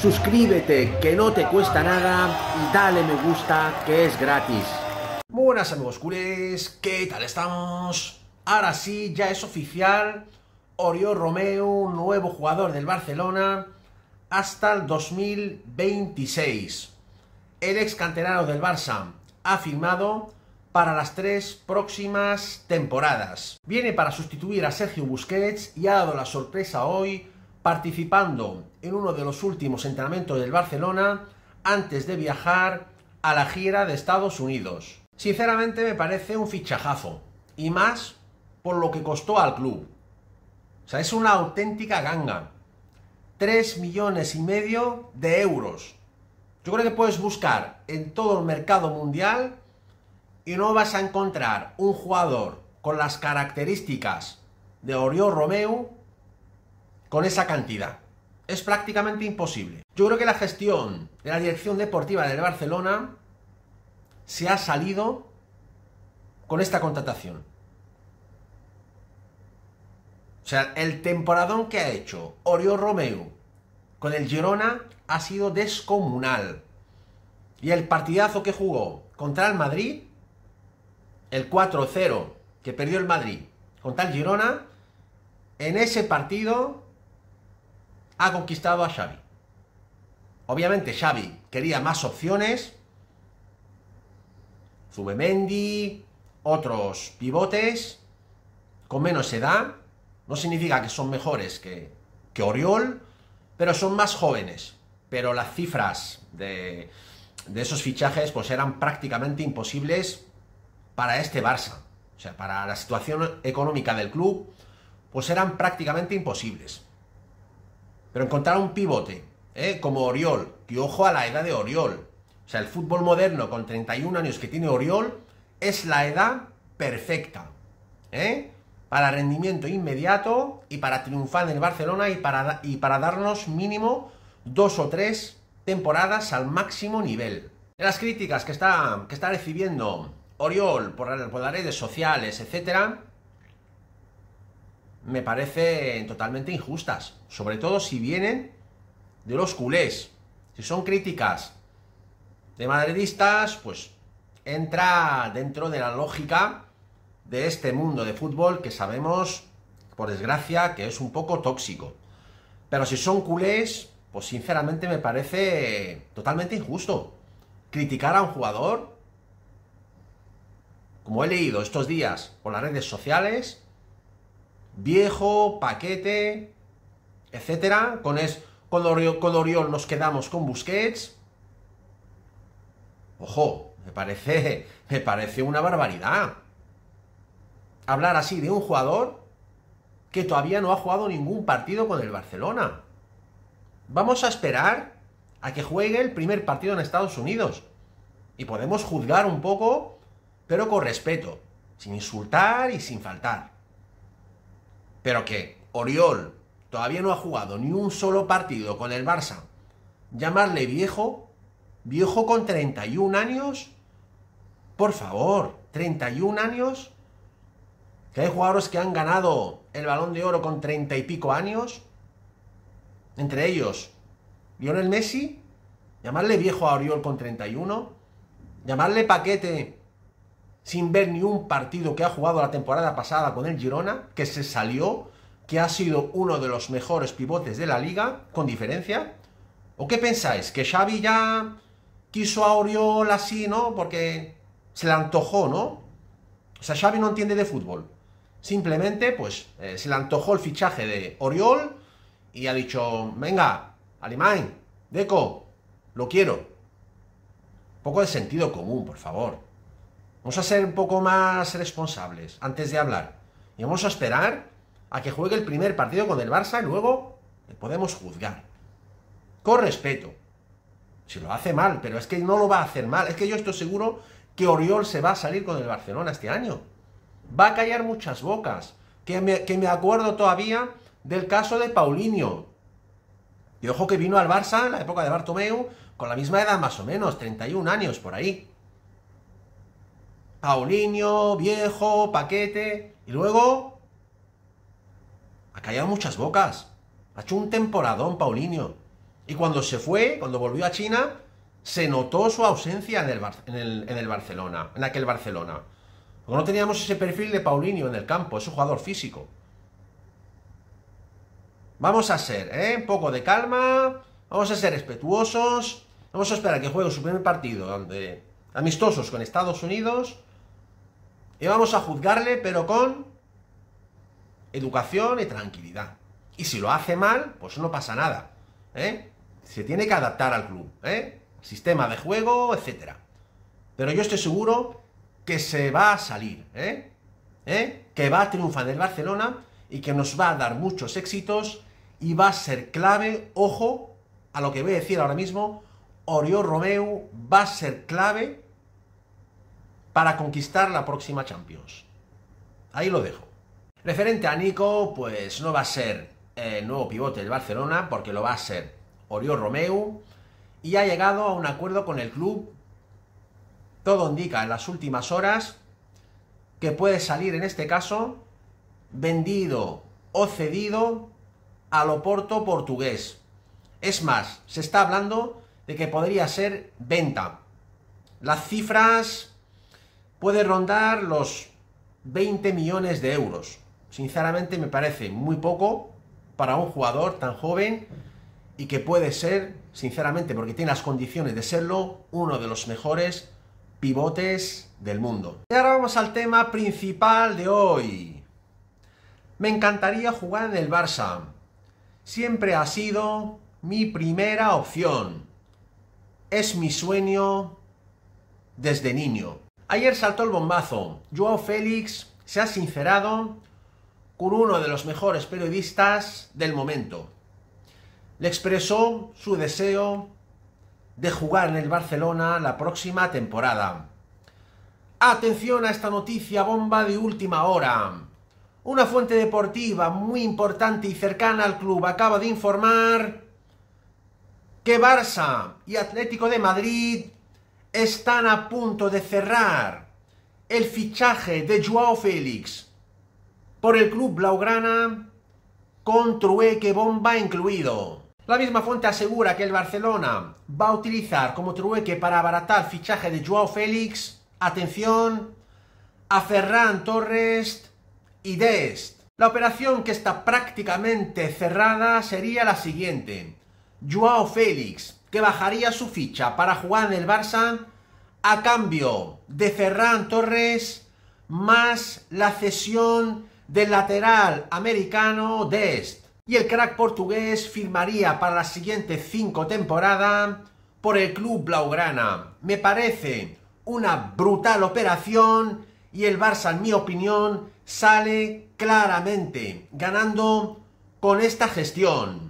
suscríbete que no te cuesta nada y dale me gusta que es gratis. buenas amigos ¿qué tal estamos? Ahora sí, ya es oficial, Oriol Romeo, nuevo jugador del Barcelona, hasta el 2026. El ex canterano del Barça ha firmado para las tres próximas temporadas. Viene para sustituir a Sergio Busquets y ha dado la sorpresa hoy participando en uno de los últimos entrenamientos del Barcelona antes de viajar a la gira de Estados Unidos. Sinceramente me parece un fichajazo, y más por lo que costó al club. O sea, es una auténtica ganga. 3 millones y medio de euros. Yo creo que puedes buscar en todo el mercado mundial y no vas a encontrar un jugador con las características de Oriol Romeu con esa cantidad. Es prácticamente imposible. Yo creo que la gestión de la dirección deportiva del Barcelona se ha salido con esta contratación. O sea, el temporadón que ha hecho Oriol Romeo con el Girona ha sido descomunal. Y el partidazo que jugó contra el Madrid, el 4-0 que perdió el Madrid contra el Girona, en ese partido ha conquistado a Xavi. Obviamente Xavi quería más opciones. Zubemendi, otros pivotes con menos edad. No significa que son mejores que, que Oriol, pero son más jóvenes. Pero las cifras de, esos fichajes pues eran prácticamente imposibles para este Barça. O sea, para la situación económica del club, pues eran prácticamente imposibles. Pero encontrar un pivote, ¿eh? como Oriol, que ojo a la edad de Oriol. O sea, el fútbol moderno con 31 años que tiene Oriol es la edad perfecta. ¿eh? Para rendimiento inmediato y para triunfar en el Barcelona y para, y para darnos mínimo dos o tres temporadas al máximo nivel. las críticas que está, que está recibiendo Oriol por, por las redes sociales, etcétera, me parecen totalmente injustas, sobre todo si vienen de los culés. Si son críticas de madridistas, pues entra dentro de la lógica de este mundo de fútbol que sabemos, por desgracia, que es un poco tóxico. Pero si son culés, pues sinceramente me parece totalmente injusto. Criticar a un jugador, como he leído estos días por las redes sociales, viejo, paquete, etcétera. Con, es, con, nos quedamos con Busquets. Ojo, me parece, me parece una barbaridad. Hablar así de un jugador que todavía no ha jugado ningún partido con el Barcelona. Vamos a esperar a que juegue el primer partido en Estados Unidos. Y podemos juzgar un poco, pero con respeto, sin insultar y sin faltar. Pero que Oriol todavía no ha jugado ni un solo partido con el Barça. Llamarle viejo, viejo con 31 años, por favor, 31 años. Que hay jugadores que han ganado el balón de oro con 30 y pico años. Entre ellos, Lionel Messi. Llamarle viejo a Oriol con 31. Llamarle paquete sin ver ni un partido que ha jugado la temporada pasada con el Girona, que se salió, que ha sido uno de los mejores pivotes de la liga, con diferencia. ¿O qué pensáis? ¿Que Xavi ya quiso a Oriol así, no? Porque se le antojó, ¿no? O sea, Xavi no entiende de fútbol. Simplemente, pues, eh, se le antojó el fichaje de Oriol y ha dicho, venga, Alemán, Deco, lo quiero. Un poco de sentido común, por favor. Vamos a ser un poco más responsables antes de hablar. Y vamos a esperar a que juegue el primer partido con el Barça y luego le podemos juzgar. Con respeto. Si lo hace mal, pero es que no lo va a hacer mal. Es que yo estoy seguro que Oriol se va a salir con el Barcelona este año. Va a callar muchas bocas. Que me, acuerdo todavía del caso de Paulinho. Y ojo que vino al Barça en la época de Bartomeu con la misma edad más o menos, 31 años por ahí. Paulinho, Viejo, Paquete. Y luego. Ha callado muchas bocas. Ha hecho un temporadón, Paulinho. Y cuando se fue, cuando volvió a China, se notó su ausencia en el, Barcelona, en aquel Barcelona. Porque no teníamos ese perfil de Paulinho en el campo, es un jugador físico. Vamos a ser, ¿eh? Un poco de calma, vamos a ser respetuosos, vamos a esperar que juegue su primer partido, donde, amistosos con Estados Unidos, y vamos a juzgarle, pero con educación y tranquilidad. Y si lo hace mal, pues no pasa nada. ¿eh? Se tiene que adaptar al club, ¿eh? sistema de juego, etc. Pero yo estoy seguro que se va a salir, ¿eh? ¿eh? que va a triunfar el Barcelona y que nos va a dar muchos éxitos y va a ser clave, ojo, a lo que voy a decir ahora mismo, Oriol Romeu va a ser clave para conquistar la próxima Champions. Ahí lo dejo. Referente a Nico, pues no va a ser el nuevo pivote del Barcelona, porque lo va a ser Oriol Romeu, y ha llegado a un acuerdo con el club. Todo indica en las últimas horas que puede salir en este caso vendido o cedido al Oporto portugués. Es más, se está hablando de que podría ser venta. Las cifras puede rondar los 20 millones de euros. Sinceramente me parece muy poco para un jugador tan joven y que puede ser, sinceramente, porque tiene las condiciones de serlo, uno de los mejores pivotes del mundo. Y ahora vamos al tema principal de hoy. Me encantaría jugar en el Barça. Siempre ha sido mi primera opción. Es mi sueño desde niño. Ayer saltó el bombazo. Joao Félix se ha sincerado con uno de los mejores periodistas del momento. Le expresó su deseo de jugar en el Barcelona la próxima temporada. Atención a esta noticia bomba de última hora. Una fuente deportiva muy importante y cercana al club acaba de informar que Barça y Atlético de Madrid están a punto de cerrar el fichaje de Joao Félix por el club blaugrana con trueque bomba incluido. La misma fuente asegura que el Barcelona va a utilizar como trueque para abaratar el fichaje de Joao Félix, atención, a Ferran Torres y Dest. La operación que está prácticamente cerrada sería la siguiente. Joao Félix que bajaría su ficha para jugar en el Barça a cambio de Ferran Torres más la cesión del lateral americano Dest. Y el crack portugués firmaría para las siguientes cinco temporadas por el club blaugrana. Me parece una brutal operación y el Barça, en mi opinión, sale claramente ganando con esta gestión.